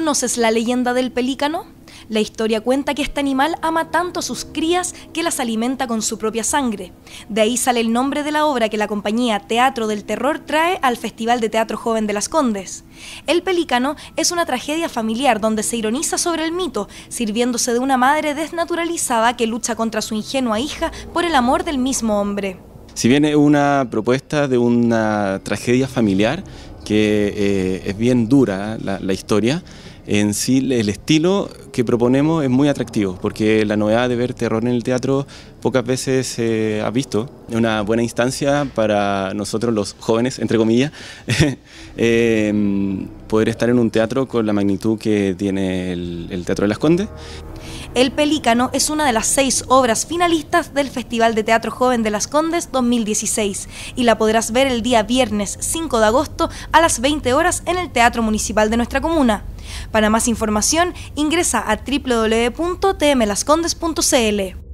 ¿Conoces la leyenda del pelícano? La historia cuenta que este animal ama tanto a sus crías que las alimenta con su propia sangre. De ahí sale el nombre de la obra que la compañía Teatro del Terror trae al Festival de Teatro Joven de las Condes. El Pelícano es una tragedia familiar donde se ironiza sobre el mito, sirviéndose de una madre desnaturalizada que lucha contra su ingenua hija por el amor del mismo hombre. Si viene una propuesta de una tragedia familiar, que eh, es bien dura la, historia. En sí, el estilo que proponemos es muy atractivo, porque la novedad de ver terror en el teatro pocas veces se ha visto. Es una buena instancia para nosotros los jóvenes, entre comillas, eh, poder estar en un teatro con la magnitud que tiene el, el Teatro de las Condes. El Pelícano es una de las seis obras finalistas del Festival de Teatro Joven de las Condes 2016 y la podrás ver el día viernes 5 de agosto a las 20 horas en el Teatro Municipal de nuestra comuna. Para más información ingresa a www.tmlascondes.cl.